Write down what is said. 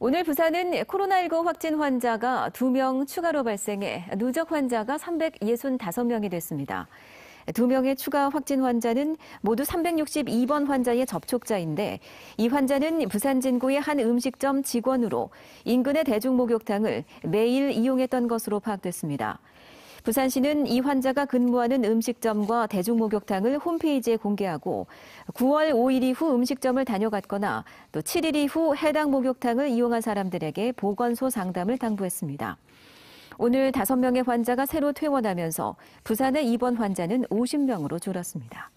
오늘 부산은 코로나19 확진 환자가 2명 추가로 발생해 누적 환자가 365명이 됐습니다. 2명의 추가 확진 환자는 모두 362번 환자의 접촉자인데 이 환자는 부산 진구의 한 음식점 직원으로 인근의 대중목욕탕을 매일 이용했던 것으로 파악됐습니다. 부산시는 이 환자가 근무하는 음식점과 대중목욕탕을 홈페이지에 공개하고 9월 5일 이후 음식점을 다녀갔거나 또 7일 이후 해당 목욕탕을 이용한 사람들에게 보건소 상담을 당부했습니다. 오늘 5명의 환자가 새로 퇴원하면서 부산의 입원 환자는 50명으로 줄었습니다.